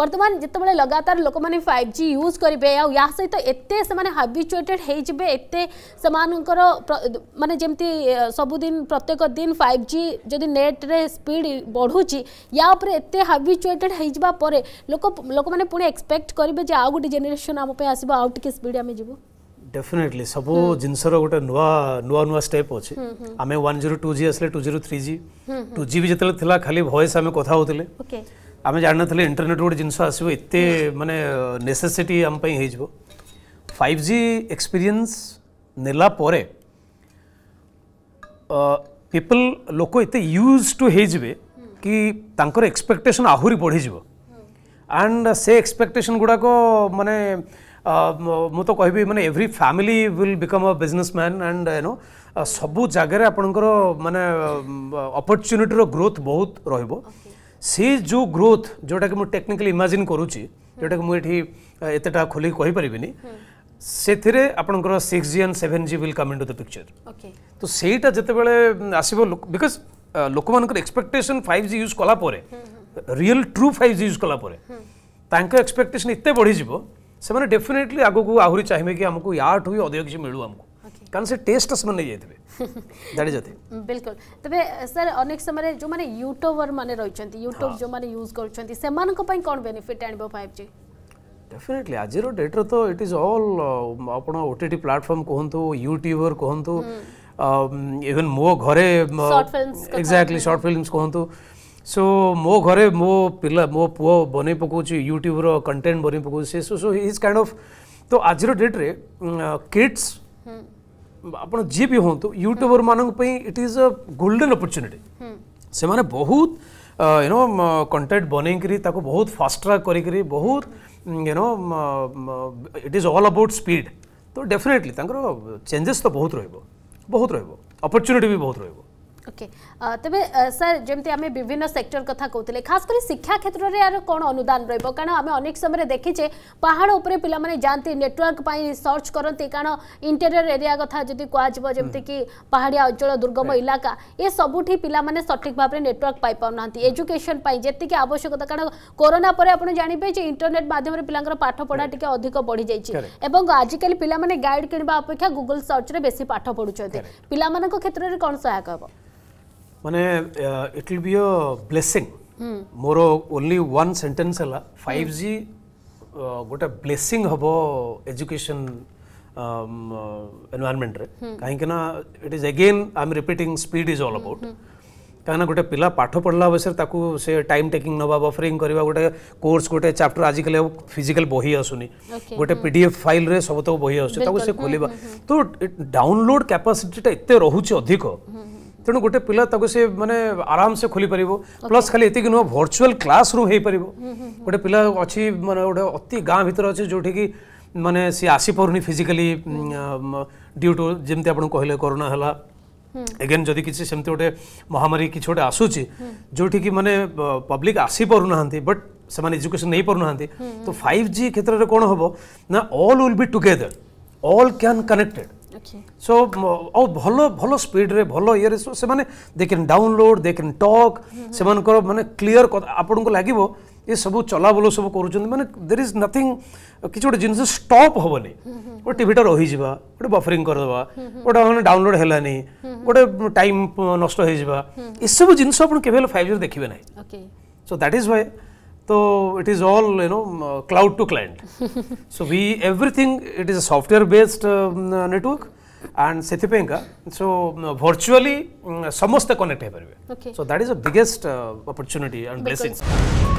बर्तमान जो लगातार लोक मैंने फाइव जी यूज करेंगे आ सहित एत हाबिचुएटेड होत मानने जमी सबुदिन प्रत्येक दिन फाइव जी जदि नेट्रे स्पीड बढ़ुची या उपरे हाबिचुएटेड हो लोक मैंने पुणी एक्सपेक्ट करेंगे आउ गोटे जेनेसन आम आस स्पीड आम जी डेफिनेटली सब जिन गोटे नुआ नुआ स्टेप अच्छे आम वन जीरो टू जी आसे two zero three G two G जिते खाली भयस कथ होते आम जाणी इंटरनेट गोटे जिनस आसो एत मानने नेसेसीटी आमपाई हो फाइव जी एक्सपीरियंस नेलापर पीपल लोक एत यूज टू होजे कि एक्सपेक्टेसन आहरी बढ़ीज एंड से एक्सपेक्टेसन गुड़ाक मानने ମୁଁ कह मैं every family will become become a businessman and you know ସବୁ ଜାଗାରେ ଆପଣଙ୍କର ମାନେ ଅପରଚ୍ୟୁନିଟିର ଗ୍ରୋଥ୍ ବହୁତ ରହିବ ସେ ଯେଉଁ ଗ୍ରୋଥ୍ ଯେଉଁଟାକି ମୁଁ ଟେକ୍ନିକାଲି ଇମାଜିନ୍ କରୁଛି ଯେଉଁଟାକି ମୁଁ ଏଠି ଏତେଟା ଖୋଲିକି କହିପାରିବିନି ସେଥିରେ ଆପଣଙ୍କର six G and seven G will come into the picture ତ ସେଇଟା ଯେତେବେଳେ ଆସିବ ବିକଜ୍ ଲୋକମାନଙ୍କର ଏକ୍ସପେକ୍ଟେସନ୍ ଫାଇଭ୍ ଜି ୟୁଜ୍ କଲା ପରେ real true five G use କଲା ପରେ ତାଙ୍କ ଏକ୍ସପେକ୍ଟେସନ୍ ଏତେ ବଢ଼ିଯିବ ସେମାନେ ଡେଫିନେଟଲି ଆଗକୁ ଆହୁରି ଚାହିଁବେ କି ଆମକୁ ୟାଠୁ ବି ଅଧିକ କିଛି ମିଳୁ ଆମକୁ কারণ সে টেস্টটা সেমানে যাইবে জানি যাতে বিলকুল তবে স্যার অনেক সময় যে মানে ইউটিউবর মানে রয়েছেন ইউটিউব যে মানে ইউজ করছেন সেমানক পাই কোন বেনিফিট আনিব 5G ଡେଫିନେଟଲି ଆଜିର ଡେଟ୍ରେ ତ ଇଟ୍ ଇଜ୍ ଅଲ୍ ଆପଣ ଓ ଟି ଟି ପ୍ଲାଟଫର୍ମ କୁହନ୍ତୁ ୟୁଟ୍ୟୁବର କୁହନ୍ତୁ ଇଭେନ୍ ମୋ ଘରେ ଏକ୍ଜାକ୍ଟଲି ସର୍ଟ ଫିଲ୍ମସ୍ କୁହନ୍ତୁ ସୋ ମୋ ଘରେ ମୋ ପିଲା ମୋ ପୁଅ ବନେଇ ପକାଉଛି ୟୁଟ୍ୟୁବର କଣ୍ଟେଣ୍ଟ ବନେଇ ପକାଉଛି ସେ so so is kind of ତ ଆଜିର ଡେଟ୍ରେ କିଡ୍ସ ଆପଣ ଯିଏ ବି ହୁଅନ୍ତୁ ୟୁଟ୍ୟୁବରମାନଙ୍କ ପାଇଁ it is a golden opportunity ସେମାନେ ବହୁତ ୟୁନୋ କଣ୍ଟେଣ୍ଟ ବନେଇକରି ତାକୁ ବହୁତ ଫାଷ୍ଟ ଟ୍ରାକ୍ କରିକିରି ବହୁତ you know it is all about speed ତ ଡେଫିନେଟଲି ତାଙ୍କର ଚେଞ୍ଜେସ୍ ତ ବହୁତ ରହିବ ବହୁତ ରହିବ ଅପରଚ୍ୟୁନିଟି ବି ବହୁତ ରହିବ ওকে তবে স্যার যেমি আমি বিভিন্ন সেক্টর কথা কৌলে খাস করে শিক্ষা ক্ষেত্রে আর কোণ অনুদান রহব কারণ আমি অনেক সময় দেখিছে পাহাড় উপরে পিলামানে যাতে নেটওয়ার্ক পাই সর্চ করতে কারণ ইন্টেরিয়র এরিয়া কথা যদি কুহযোগ যেমতি কি পাহাড়িয়া অঞ্চল দুর্গম ইলাকা এ সবুঠি পিলামানে সঠিক ভাবে নেটওয়ার্ক পাই পাও না এজুকেশন পাই যেতিক আবশ্যকতা কারণ করোনা পরে আপনার জাঁবে যে ইন্টরনেট মাধ্যমে পিলাঙ্কর পাঠপড়া টিকে অধিক বড়ি যাই এবং আজিকাল পিলামানে গাইড কিনবা অপেক্ষা গুগল সর্চরে বেশি পাঠ পড়ুছেন পিলামানক ক্ষেত্রে কোণ সহায়ক হব মানে it will be a blessing মোৰ অনলি ওৱান চেণ্টেঞ্চ হ'ল ফাইভ জি গোটেই ব্লেছিং হ'ব এডুকেশ্যন এনভাইৰনমেণ্টৰে কাহিঁকি না it is again I am repeating speed is all about কাহিঁকি গোটেই পিলা পাঠ পঢ়িলা অৱশ্যে তাক টাইম টেকিং নবা বফৰিং কৰিব গোটেই কোৰ্চ গোটেই চাপ্টাৰ আজিকালি ফিজিকেল বহি আছুনি গোটেই পি ডি এফ ফাইলৰে সবুত বহি আছে তাক খুলিব ত ডাউনলোড কেপাচিটিটা এতিয়া ৰ অধিক तेणु गोटे पिला मानते आराम से खोली पार प्लस खाली एत नुह भर्चुआल क्लास रूम हो पार गोटे पिला अच्छी मानते गोटे अति गाँ भर अच्छे जोटि मानने सी आसी पार नहीं फिजिकाली ड्यू टू जमी आप कहले करोना है एगेन जदि किसी सेमती गोटे महामारी कि गोटे आसूच हम्म। जोटि की मानने पब्लिक आसी पार ना बट से एजुकेशन नहीं पार ना तो फाइव जि क्षेत्र में कौन हम ना अल्ल विल टुगेदर अल क्या कनेक्टेड सो आउ भल भल स्पीड्रे भल ଇଏରେ ସେମାନେ they can download they can talk ସେମାନଙ୍କର ମାନେ କ୍ଲିଅର୍ ଆପଣଙ୍କୁ ଲାଗିବ ଏ ସବୁ ଚଲାବୁଲ ସବୁ କରୁଛନ୍ତି ମାନେ ଦେର୍ ଇଜ୍ ନଥିଂ କିଛି ଗୋଟେ ଜିନିଷ ଷ୍ଟପ୍ ହେବନି ଗୋଟେ ଟିଭିଟା ରହିଯିବା ଗୋଟେ ବଫରିଂ କରିଦେବା ଗୋଟେ ମାନେ ଡାଉନଲୋଡ୍ ହେଲାନି ଗୋଟେ ଟାଇମ୍ ନଷ୍ଟ ହେଇଯିବା ଏସବୁ ଜିନିଷ ଆପଣ କେବେ ହେଲେ ଫାଇଭ୍ ଜିରେ ଦେଖିବେ ନାହିଁ ସୋ ଦ୍ୟାଟ୍ ଇଜ୍ ୱାଏ तो it is all you know cloud to client so we everything it is a software based uh, network and sethipainka so virtually mm, samaste connect he paribe so that is the biggest uh, opportunity and blessing